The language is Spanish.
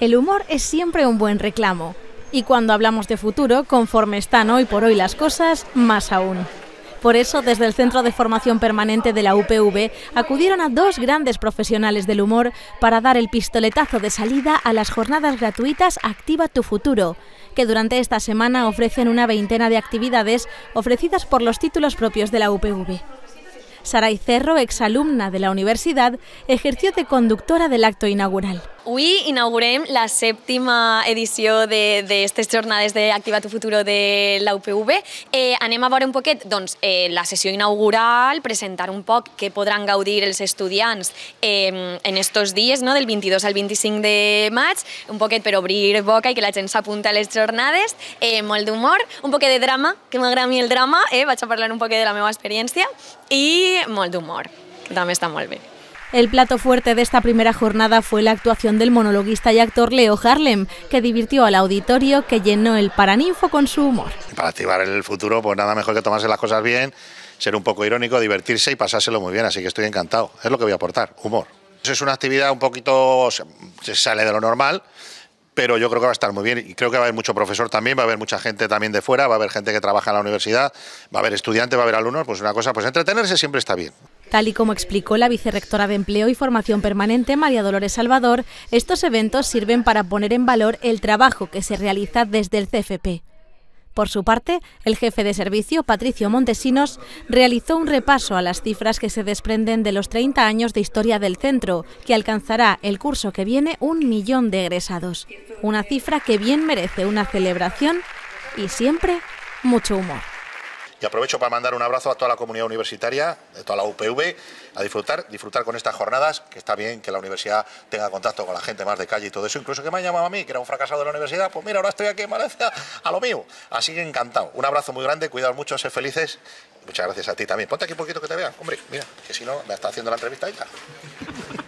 el humor es siempre un buen reclamo. Y cuando hablamos de futuro, conforme están hoy por hoy las cosas, más aún. Por eso, desde el Centro de Formación Permanente de la UPV, acudieron a dos grandes profesionales del humor para dar el pistoletazo de salida a las jornadas gratuitas Activa tu Futuro, que durante esta semana ofrecen una veintena de actividades ofrecidas por los títulos propios de la UPV. Saray Cerro, exalumna de la universidad, ejerció de conductora del acto inaugural. Avui inaugurem la sèptima edició d'aquestes jornades d'Activa tu Futuro de la UPV. Eh, anem a veure un poquet doncs, eh, la sessió inaugural, presentar un poc què podran gaudir els estudiants eh, en estos dies, no? del 22 al 25 de maig, un poquet per obrir boca i que la gent s'apunta a les jornades, eh, molt d'humor, un poquet de drama, que m'agrada el drama, eh? vaig a parlar un poquet de la meva experiència, i molt d'humor, que també està molt bé. El plato fuerte de esta primera jornada fue la actuación del monologuista y actor Leo Harlem, que divirtió al auditorio que llenó el Paraninfo con su humor. Para activar el futuro, pues nada mejor que tomarse las cosas bien, ser un poco irónico, divertirse y pasárselo muy bien, así que estoy encantado. Es lo que voy a aportar, humor. Es una actividad un poquito, se sale de lo normal, pero yo creo que va a estar muy bien y creo que va a haber mucho profesor también, va a haber mucha gente también de fuera, va a haber gente que trabaja en la universidad, va a haber estudiantes, va a haber alumnos, pues una cosa, pues entretenerse siempre está bien. Tal y como explicó la vicerrectora de Empleo y Formación Permanente, María Dolores Salvador, estos eventos sirven para poner en valor el trabajo que se realiza desde el CFP. Por su parte, el jefe de servicio, Patricio Montesinos, realizó un repaso a las cifras que se desprenden de los 30 años de historia del centro, que alcanzará el curso que viene un millón de egresados. Una cifra que bien merece una celebración y siempre mucho humor. Y aprovecho para mandar un abrazo a toda la comunidad universitaria, de toda la UPV, a disfrutar, disfrutar con estas jornadas, que está bien que la universidad tenga contacto con la gente más de calle y todo eso. Incluso que me han llamado a mí, que era un fracasado de la universidad, pues mira, ahora estoy aquí en Valencia, a lo mío. Así que encantado. Un abrazo muy grande, cuidado mucho, ser felices. Muchas gracias a ti también. Ponte aquí un poquito que te vean, hombre, mira, que si no, me está haciendo la entrevista ahí.